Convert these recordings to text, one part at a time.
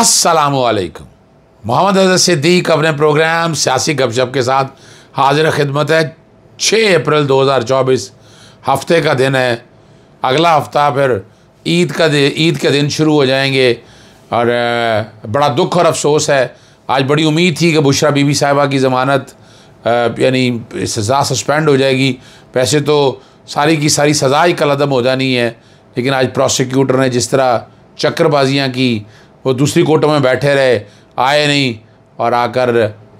असलम मोहम्मद अजर सिद्दीक अपने प्रोग्राम सियासी गपशप के साथ हाजिर खिदमत है छः अप्रैल 2024 हफ्ते का दिन है अगला हफ्ता फिर ईद का ईद के दिन शुरू हो जाएंगे और बड़ा दुख और अफसोस है आज बड़ी उम्मीद थी कि बुशरा बीबी साहिबा की ज़मानत यानी सज़ा सस्पेंड हो जाएगी वैसे तो सारी की सारी सज़ा ही कलदम हो जानी है लेकिन आज प्रोसिक्यूटर ने जिस तरह चक्करबाजियाँ की वो दूसरी कोर्टों में बैठे रहे आए नहीं और आकर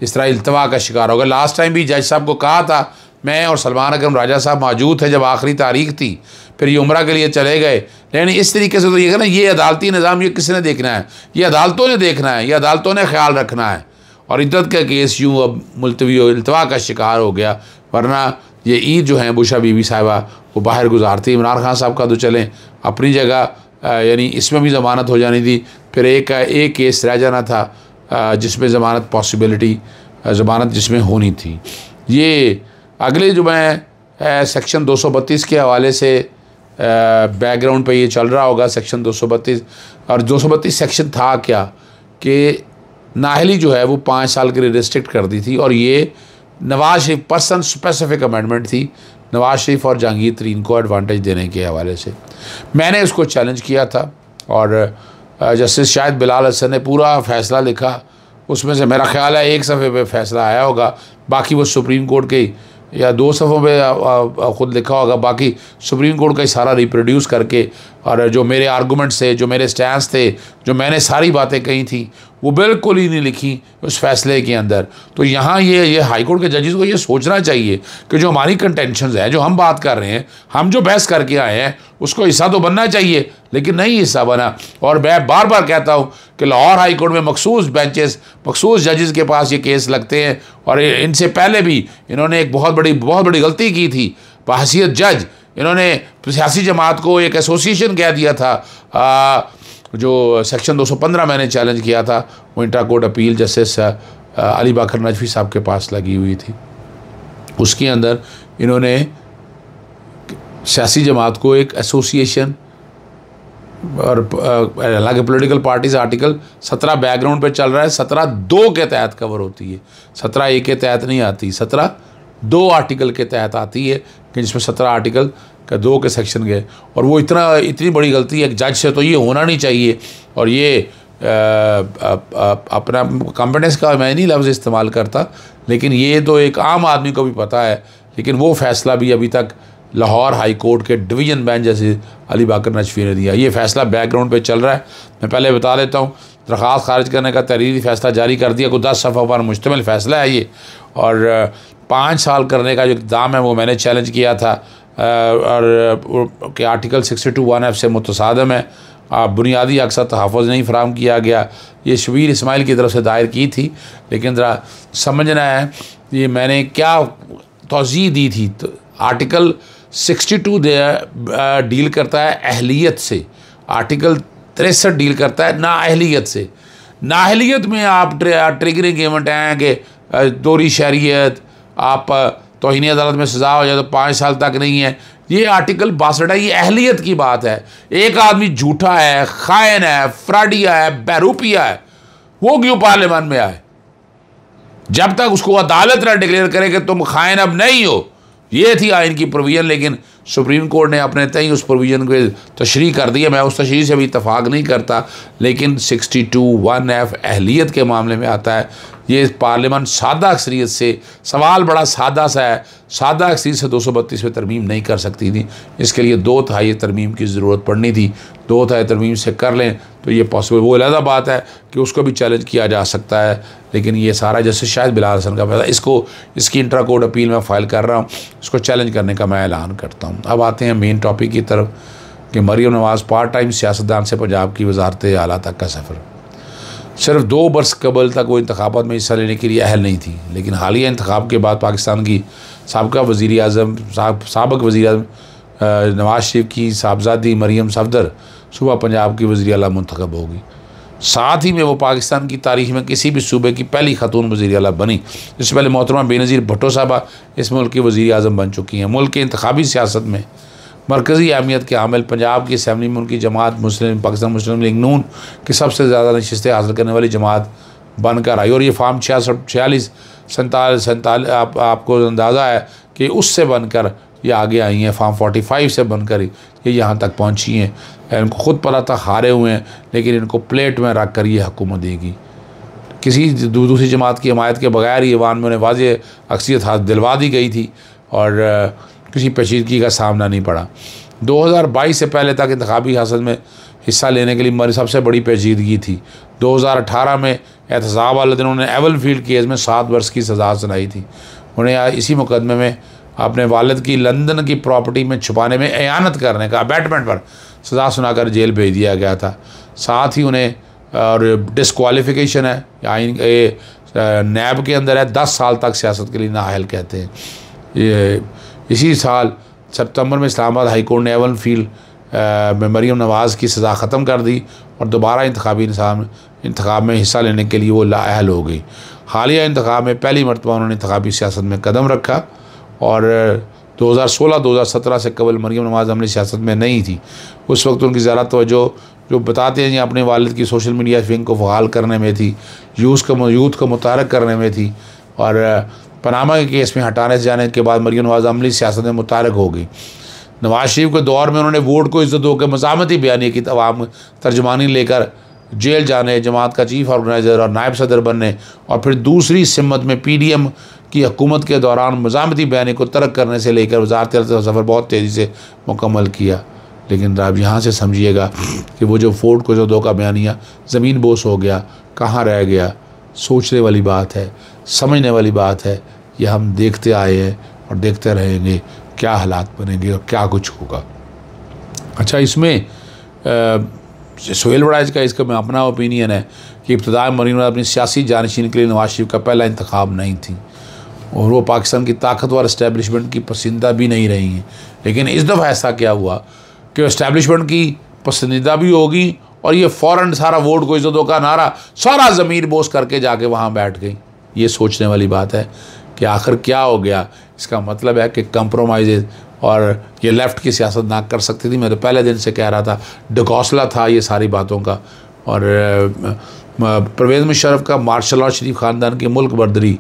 इसराइल तबाह का शिकार हो गया लास्ट टाइम भी जज साहब को कहा था मैं और सलमान अक्रम राजा साहब मौजूद थे जब आखिरी तारीख थी फिर ये उम्र के लिए चले गए लेकिन इस तरीके से तो ये कहना ये अदालती निज़ाम ये किसने देखना है ये अदालतों ने देखना है ये अदालतों ने ख्याल रखना है और इद्दत का केस यूँ अब मुलतवी और अल्तवा का शिकार हो गया वरना ये ईद जो है बुशा बीबी साहिबा वो बाहर गुजारती इमरान खान साहब का तो चलें अपनी जगह यानी इसमें भी ज़मानत हो जानी थी फिर एक एक केस रह जाना था जिसमें ज़मानत पॉसिबिलिटी ज़मानत जिसमें होनी थी ये अगले जो मैं सेक्शन 232 के हवाले से बैकग्राउंड पे ये चल रहा होगा सेक्शन 232 और 232 सेक्शन था क्या कि नाहली जो है वो पाँच साल के लिए रिस्ट्रिक्ट कर दी थी और ये Nawaz Sharif person specific amendment थी नवाज शरीफ और जहांगीर तरीन को एडवांटेज देने के हवाले से मैंने इसको चैलेंज किया था और जस्टिस शायद बिलाल हसन ने पूरा फैसला लिखा उसमें से मेरा ख्याल है एक सफ़े पे फैसला आया होगा बाकी वो सुप्रीम कोर्ट के या दो सफ़ों पे ख़ुद लिखा होगा बाकी सुप्रीम कोर्ट का ही सारा रिप्रोड्यूस करके और जो मेरे आर्गूमेंट्स थे जो मेरे स्टैंड थे जो मैंने सारी बातें कही थी वो बिल्कुल ही नहीं लिखी उस फैसले के अंदर तो यहाँ ये ये हाईकोर्ट के जजेस को ये सोचना चाहिए कि जो हमारी कंटेंशन है जो हम बात कर रहे हैं हम जो बहस करके आए हैं उसको हिस्सा तो बनना चाहिए लेकिन नहीं हिस्सा बना और मैं बार बार कहता हूँ कि लाहौर हाई कोर्ट में मखसूस बेंचेस मखसूस जजेस के पास ये केस लगते हैं और इनसे पहले भी इन्होंने एक बहुत बड़ी बहुत बड़ी गलती की थी बहसीत जज इन्होंने सियासी जमात को एक एसोसिएशन कह दिया था आ, जो सेक्शन 215 मैंने चैलेंज किया था वो intra court appeal justice Ali Baqar Najafi sahab के पास लगी हुई थी उसके अंदर इन्होंने सियासी जमात को एक एसोसिएशन और हालांकि पॉलिटिकल पार्टीज आर्टिकल सत्रह बैकग्राउंड पे चल रहा है सत्रह दो के तहत कवर होती है सत्रह ए के तहत नहीं आती सत्रह दो आर्टिकल के तहत आती है कि जिसमें सत्रह आर्टिकल का दो के सेक्शन गए और वो इतना इतनी बड़ी गलती है एक जज से तो ये होना नहीं चाहिए और ये आ, आ, आ, अपना कॉम्पिटेंस का मैं नहीं लफ्ज़ इस्तेमाल करता लेकिन ये तो एक आम आदमी को भी पता है लेकिन वो फैसला भी अभी तक लाहौर हाई कोर्ट के डिवीज़न बेंच जैसे अली बाकर नजफी ने दिया ये फैसला बैकग्राउंड पे चल रहा है मैं पहले बता देता हूँ दरख्वास्त खारिज करने का तहरीरी फैसला जारी कर दिया कोई दस सफ़ा पर मुश्तमिल फ़ैसला है ये और पाँच साल करने का जो इकदाम है वो मैंने चैलेंज किया था और के article sixty two one F से मुतसादम है बुनियादी अक्सर तहफ़ नहीं फराम किया गया ये शबीर इसमाइल की तरफ से दायर की थी लेकिन ज़रा समझना है ये मैंने क्या तोज़ी दी थी तो आर्टिकल टू डील करता है अहलीत से आर्टिकल तिरसठ डील करता है अहलीत से नाहलीत में आप ट्रिगरिंग इवेंट आएँगे कि दोरी शहरीत आप तोहनी अदालत में सज़ा हो जाए तो पाँच साल तक नहीं है ये आर्टिकल बासठ है ये अहलियत की बात है एक आदमी झूठा है खायन है फ्राडिया है बैरूपिया है वो क्यों पार्लियामान में आए जब तक उसको अदालत ना डिक्लेयर करे कि तुम खायन अब नहीं हो ये थी आइन की प्रोविज़न लेकिन सुप्रीम कोर्ट ने अपने तय उस प्रोविज़न को तशरी कर दी है मैं उस तशरी से भी इतफाक़ नहीं करता लेकिन सिक्सटी टू वन एफ एहलीत के मामले में आता है ये पार्लियामान सादा अक्सरीत से सवाल बड़ा सादा सा है सादा अक्सरीत से दो सौ बत्तीस में तरमीम नहीं कर सकती थी इसके लिए दो ये तरमीम की ज़रूरत पड़नी थी दो ये तरमीम से कर लें तो ये पॉसिबल वो अलहदा बात है कि उसको भी चैलेंज किया जा सकता है लेकिन ये सारा जैसे शायद बिलाल हसन का फैसला इसको इसकी इंट्रा कोर्ट अपील मैं फ़ाइल कर रहा हूँ इसको चैलेंज करने का मैं ऐलान करता हूँ हूँ अब आते हैं मेन टॉपिक की तरफ कि मरीम नवाज़ पार्ट टाइम सियासतदान से पंजाब की वजारत आला तक का सफ़र सिर्फ दो बरस कबल तक वो इंतबात में हिस्सा लेने के लिए अहल नहीं थी लेकिन हालिया इंतबाब के बाद पाकिस्तान की सबका वज़ी अजम सबक वज़ी अजम नवाज शरीफ की साहबजादी मरीम सफदर सुबह पंजाब की वजी अला मंतखब होगी साथ ही में वो पाकिस्तान की तारीख में किसी भी सूबे की पहली खातून वजी अला बनी इससे पहले मोहतरमा बेनज़ीर भट्टो साहबा इस मुल्क की वज़ी अजम बन चुकी हैं मुल्क की इंतबी सियासत में मरकज़ी अहमियत के हामिल पंजाब की असम्बली में उनकी जमात मुस्लिम पाकिस्तान मुस्लिम लीग नून की सबसे ज़्यादा नशस्तें हासिल करने वाली जमात बनकर आई और ये फार्म छियासठ छियालीस सैंतालीस सैंतालीस आप, आपको अंदाज़ा है कि उससे बनकर ये आगे आई हैं फार्म 45 से बनकर ये यहाँ तक पहुँची हैं इनको खुद पता था हारे हुए हैं लेकिन इनको प्लेट में रख कर ये हुकूमत देगी किसी दूसरी जमात की हमायत के बगैर ही ईवान में उन्हें वाज अक्सियत हाथ दिलवा दी गई थी और किसी पेचीदगी का सामना नहीं पड़ा 2022 से पहले तक इंतबी हासिल में हिस्सा लेने के लिए मेरी सबसे बड़ी पेचीदगी थी 2018 में एहतजाब वाले दिन उन्हें एवल फील्ड केस में सात वर्ष की सजा सुनाई थी उन्हें इसी मुकदमे में अपने वालद की लंदन की प्रॉपर्टी में छुपाने में एयानत करने का अबैटमेंट पर सजा सुनाकर जेल भेज दिया गया था साथ ही उन्हें और डिसक्वालिफिकेशन है आइन ये नैब के अंदर है दस साल तक सियासत के लिए नााहल कहते हैं ये इसी साल सितंबर में इस्लामाबाद हाई कोर्ट ने एवन फील्ड में मरीम नवाज़ की सज़ा ख़त्म कर दी और दोबारा इंतबी निज़ाम में हिस्सा लेने के लिए वो लाहल हो गई हालिया इंतखब में पहली मरतबा उन्होंने इंतबी सियासत में कदम रखा और 2016-2017 से कबल मरियम नवाज हमने सियासत में नहीं थी उस वक्त उनकी ज़्यादा तोजो जो बताते हैं अपने वालद की सोशल मीडिया फिंग को फहाल करने में थी यूथ का यूथ को मुतारक करने में थी और पनामा के केस में हटाने से जाने के बाद मरियम नवाज अमली सियासत में मुतारक हो गई नवाज शरीफ के दौर में उन्होंने वोट को इज्जत होकर मजामती बयानी की तवाम तर्जमानी लेकर जेल जाने जमात का चीफ ऑर्गेनाइज़र और नायब सदर बनने और फिर दूसरी सिमत में पी डी एम की हकूमत के दौरान मजामती बयानी को तरक करने से लेकर वजारत सफ़र बहुत तेज़ी से मुकम्मल किया लेकिन आप यहाँ से समझिएगा कि वो जो फोर्ट को जो दो का बयानिया ज़मीन बोस हो गया कहाँ रह गया सोचने वाली बात है समझने वाली बात है यह हम देखते आए हैं और देखते रहेंगे क्या हालात बनेंगे और क्या कुछ होगा अच्छा इसमें सोहेल बड़ाइज का इसका मैं अपना ओपिनियन है कि इब्तदा मरीन अपनी सियासी जानशीन के लिए नवाज शरीफ का पहला इंतखब नहीं थी और वो पाकिस्तान की ताकतवर इस्टेबलिशमेंट की पसंदीदा भी नहीं रही हैं लेकिन इस दफ़ा ऐसा क्या हुआ कि इस्टेबलिशमेंट की पसंदीदा भी होगी और ये फ़ौर सारा वोट को इज्जतों का नारा सारा ज़मीर बोस करके जाके वहाँ बैठ गई ये सोचने वाली बात है कि आखिर क्या हो गया इसका मतलब है कि कंप्रोमाइज और ये लेफ़्ट की सियासत ना कर सकती थी मैं तो पहले दिन से कह रहा था डगौसला था ये सारी बातों का और परवेज़ मुशरफ का मार्शल और शरीफ ख़ानदान की मुल्क बर्दरी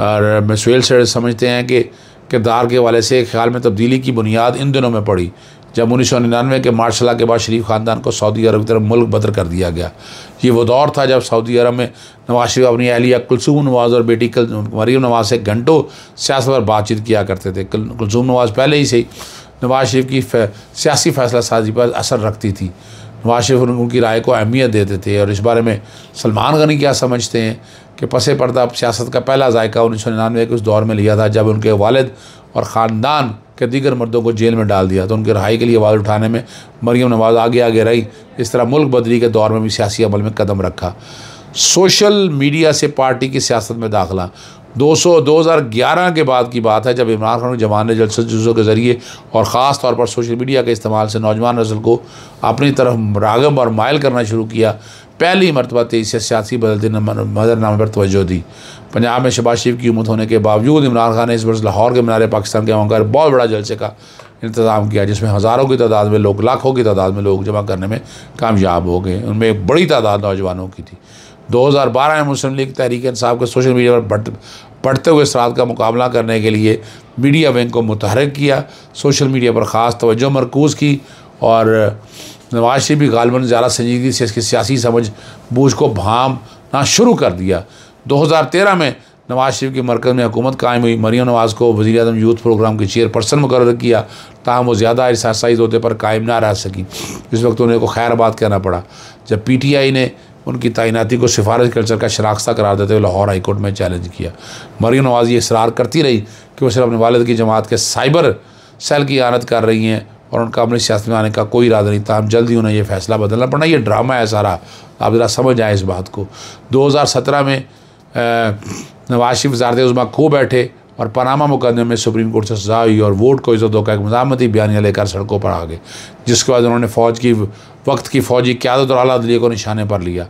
और मैं सुहेल सर समझते हैं कि किरदार के वाले से ख्याल में तब्दीली की बुनियाद इन दिनों में पड़ी जब उन्नीस सौ निन्यानवे के मार्शला के बाद शरीफ ख़ानदान को सऊदी अरब की तरफ मुल्क बदर कर दिया गया ये वो दौर था जब सऊदी अरब में नवाज शरीफ अपनी अहलिया कुलसूम नवाज़ और बेटी कल मरीम नवाज से घंटों सियासत पर बातचीत किया करते थे कुलसूम नवाज पहले ही से नवाज शरीफ की सियासी फैसला साजी पर असर रखती थी नवाज शरीफ उनकी राय को अहमियत देते थे और इस बारे में सलमान गनी क्या समझते हैं कि पसे पर्दा सियासत का पहला जायका उन्नीस सौ निन्यानवे के उस दौर में लिया था जब उनके वालद और ख़ानदान कि दीगर मर्दों को जेल में डाल दिया तो उनकी रहाई के लिए आवाज़ उठाने में मरियम नवाज़ आगे आगे रही इस तरह मुल्क बदरी के दौर में भी सियासी अमल में कदम रखा सोशल मीडिया से पार्टी की सियासत में दाखिला दो सौ दो हज़ार ग्यारह के बाद की बात है जब इमरान खान जमान ने जलसे जुजों के ज़रिए और ख़ास तौर पर सोशल मीडिया के इस्तेमाल से नौजवान नसल को अपनी तरफ रागम और मायल करना शुरू किया पहली मरतबा तेईस सियासी बदलते मदरनामे पर तोज्जो दी पंजाब में शबाज शरीफ की हुमत होने के बावजूद इमरान खान ने इस वर्ष लाहौर के मीनार पाकिस्तान के मौका बहुत बड़ा जलसे का इंतज़ाम किया जिसमें हज़ारों की तादाद में लोग लाखों की तादाद में लोग जमा करने में कामयाब हो गए उनमें एक बड़ी तादाद नौजवानों की थी 2012 में मुस्लिम लीग तहरीक साहब के सोशल मीडिया पर बढ़ बढ़ते हुए सरात का मुकाबला करने के लिए मीडिया विंग को मुतहरक किया सोशल मीडिया पर ख़ास तोज्जो मरकूज़ की और नवाज शरीफ भी गालबन ज़्यादा संजीदगी से इसकी सियासी समझ बूझ को भामना शुरू कर दिया 2013 में नवाज शरीफ के मरकज़ में हुकूमत कायम हुई मरियम नवाज़ को वजी अजम यूथ प्रोग्राम की चेयरपर्सन मुकर किया ताहम वो ज़्यादा इसासाइज होते पर कायम ना रह सकी इस वक्त उन्हें को खैराबाद कहना पड़ा जब पी टी आई ने उनकी तैनाती को सिफारश कल्चर का शराखता करार देते हुए लाहौर हाईकोर्ट में चैलेंज किया मरियम नवाज ये इसरार करती रही कि वो सिर्फ अपने वालद की जमात के साइबर सेल की आनत कर रही हैं और उनका अपने सियासत में आने का कोई इरादा नहीं था हम जल्दी उन्हें यह फैसला बदलना पड़ा ये ड्रामा है सारा आप ज़रा समझ आए इस बात को 2017 में नवाज शरीफ वजारत उजमा खो बैठे और पनामा मुकदमे में सुप्रीम कोर्ट से सजा हुई और वोट को इज्जत का एक मजामती बयानियाँ लेकर सड़कों पर आ गए जिसके बाद उन्होंने फ़ौज की वक्त की फ़ौजी क्यादत और आला अदलिए को निशाने पर लिया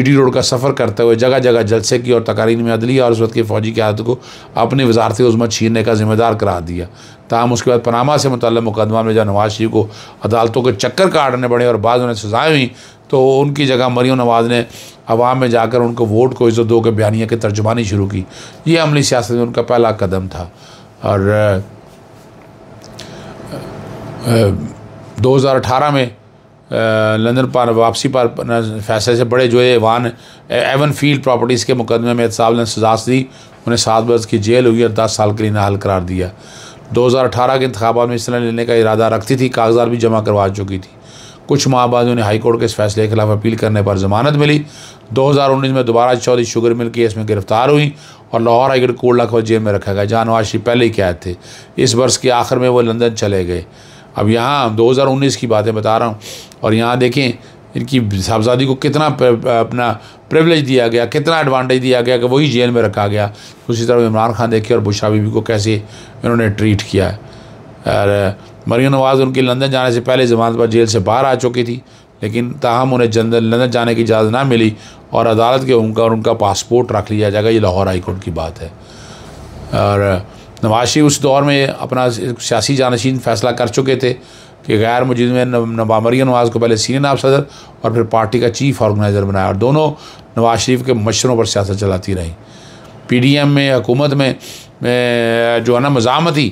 डी रोड का सफ़र करते हुए जगह जगह जलसे की और तकारीन में अदली और उस वक्त के फ़ौजी क्यादत को अपनी वजारत उजमत छीनने का जिम्मेदार करा दिया तहम उसके बाद पनामा से मुतल मुकदमा में जब नवाज शरीफ को अदालतों के चक्कर काटने पड़े और बाद उन्हें सजाएं हुई तो उनकी जगह मरीम नवाज ने अवाम में जाकर उनको वोट को इज्जत दो के बयानिया की तर्जुमानी शुरू की ये अमली सियासत में उनका पहला कदम था और दो हज़ार अठारह में लंदन पार वापसी पर फैसले से बड़े है एवान एवन फील्ड प्रॉपर्टीज़ के मुकदमे में साहब ने सजा दी उन्हें सात बरस की जेल हुई और दस साल के लिए नाहल करार दिया 2018 के इंतबात में इसलिए लेने का इरादा रखती थी कागजात भी जमा करवा चुकी थी कुछ माह बाद उन्हें हाईकोर्ट के इस फैसले के खिलाफ अपील करने पर जमानत मिली 2019 में दोबारा चौधरी शुगर मिल की इसमें गिरफ्तार हुई और लाहौर हाईकोर्ट कोट लाखों जेल में रखा गया जहाँ नवाज शरीफ पहले ही कैद थे इस वर्ष के आखिर में वो लंदन चले गए अब यहाँ 2019 की बातें बता रहा हूँ और यहाँ देखें इनकी साहबजादी को कितना अपना प्रिवलेज दिया गया कितना एडवांटेज दिया गया कि वही जेल में रखा गया उसी तरह इमरान खान देखिए और बुशा बीबी को कैसे इन्होंने ट्रीट किया है और मरियम नवाज़ उनकी लंदन जाने से पहले जमानत पर जेल से बाहर आ चुकी थी लेकिन ताहम उन्हें जंदर लंदन जाने की इजाज़त ना मिली और अदालत के उनका और उनका पासपोर्ट रख लिया जाएगा ये लाहौर हाईकोर्ट की बात है और नवाज शरीफ उस दौर में अपना सियासी जानशीन फैसला कर चुके थे कि गैर मुजिद में नवामरिया नवाज को पहले सीनियर नायब सदर और फिर पार्टी का चीफ ऑर्गेनाइज़र बनाया और दोनों नवाज शरीफ के मशरों पर सियासत चलाती रहीं पीडीएम में हुकूमत में जो है ना मजामती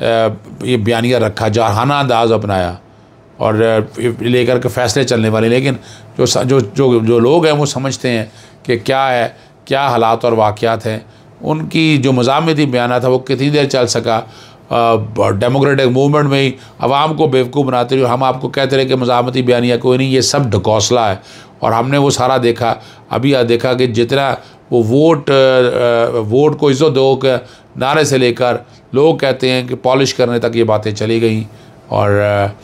ये बयानिया रखा जारहाना अंदाज अपनाया और लेकर के फैसले चलने वाले लेकिन जो जो जो जो लोग हैं वो समझते हैं कि क्या है क्या हालात और वाक़ हैं उनकी जो मजामती बयान था वो कितनी देर चल सका डेमोक्रेटिक मूवमेंट में ही आवाम को बेवकूफ़ बनाते हुए हम आपको कहते रहे कि मजामती बयानियाँ कोई नहीं ये सब ढकौसला है और हमने वो सारा देखा अभी आ देखा कि जितना वो वोट वोट को इज्जत दो के नारे से लेकर लोग कहते हैं कि पॉलिश करने तक ये बातें चली गई और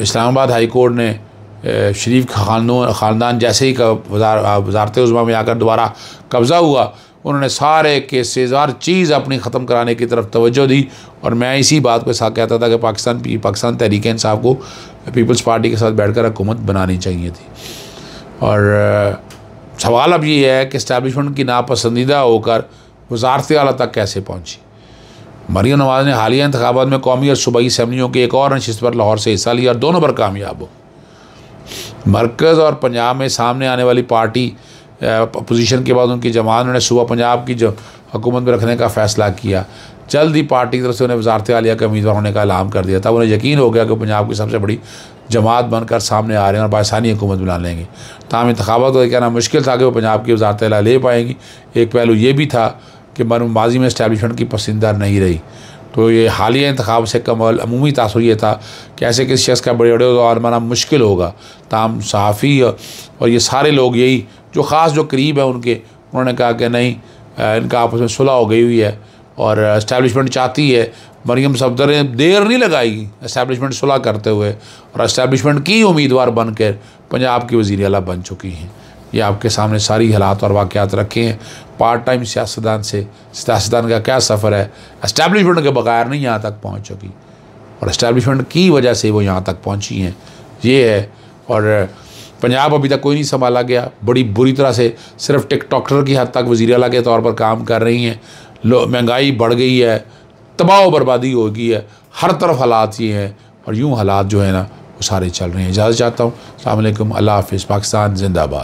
इस्लामाबाद हाई कोर्ट ने शरीफ खानदान जैसे ही वजारत उज़मा में आकर दोबारा कब्ज़ा हुआ उन्होंने सारे केसेज हर चीज़ अपनी ख़त्म कराने की तरफ तोज्जो दी और मैं इसी बात को साथ कहता था कि पाकिस्तान पाकिस्तान तहरीक इंसाफ को पीपल्स पार्टी के साथ बैठकर हुकूमत बनानी चाहिए थी और सवाल अब ये है कि इस्टेबलिशमेंट की नापसंदीदा होकर वजारत अली तक कैसे पहुँची मरियम नवाज ने हालिया इंतबात में कौमी और सूबाई असम्बलियों की एक और नशस्त पर लाहौर से हिस्सा लिया और दोनों पर कामयाब हो मरकज़ और पंजाब में सामने आने वाली पार्टी अपोजिशन के बाद उनकी जमान उन्होंने सुबह पंजाब की जो हुकूमत में रखने का फैसला किया जल्द ही पार्टी की तरफ से उन्हें वजारत आलिया के उम्मीदवार होने का ऐलान कर दिया था उन्हें यकीन हो गया कि पंजाब की सबसे बड़ी जमात बनकर सामने आ रहे हैं और पाकिस्तानी हुकूमत बना लेंगे तमाम इंतबात का कहना मुश्किल था कि वो पंजाब की वजारत आलिया ले पाएंगी एक पहलू ये भी था कि मन माजी में इस्टेबलिशमेंट की पसंदा नहीं रही तो ये हालिया इंतब से कमल अमूमी तासर यह था कि ऐसे किसी शख्स का बड़े बड़े और माना मुश्किल होगा तमाम सहाफ़ी और ये सारे लोग यही जो ख़ास जो करीब है उनके उन्होंने कहा कि नहीं इनका आपस में सुलह हो गई हुई है और इस्टेबलिशमेंट चाहती है मरियम सफदर ने देर नहीं लगाई इस्टेबलिशमेंट सुलह करते हुए और इस्टेबलिशमेंट की उम्मीदवार बनकर पंजाब की वज़ी अला बन चुकी हैं ये आपके सामने सारी हालात और वाक़ात रखे हैं पार्ट टाइम सियासतदान से सियासतदान का क्या सफ़र है इस्टेबलिशमेंट के बगैर नहीं यहाँ तक पहुँच चुकी और इस्टेबलिशमेंट की वजह से वो यहाँ तक पहुँची हैं ये है और पंजाब अभी तक कोई नहीं संभाला गया बड़ी बुरी तरह से सिर्फ टिकटॉकर की हद तक वजीर अला के तौर पर काम कर रही हैं महंगाई बढ़ गई है तबाह बर्बादी हो गई है हर तरफ हालात ये हैं और यूँ हालात जो है ना वो सारे चल रहे हैं इजाज़त चाहता हूँ अल्लाह हाफिज़ पाकिस्तान जिंदाबाद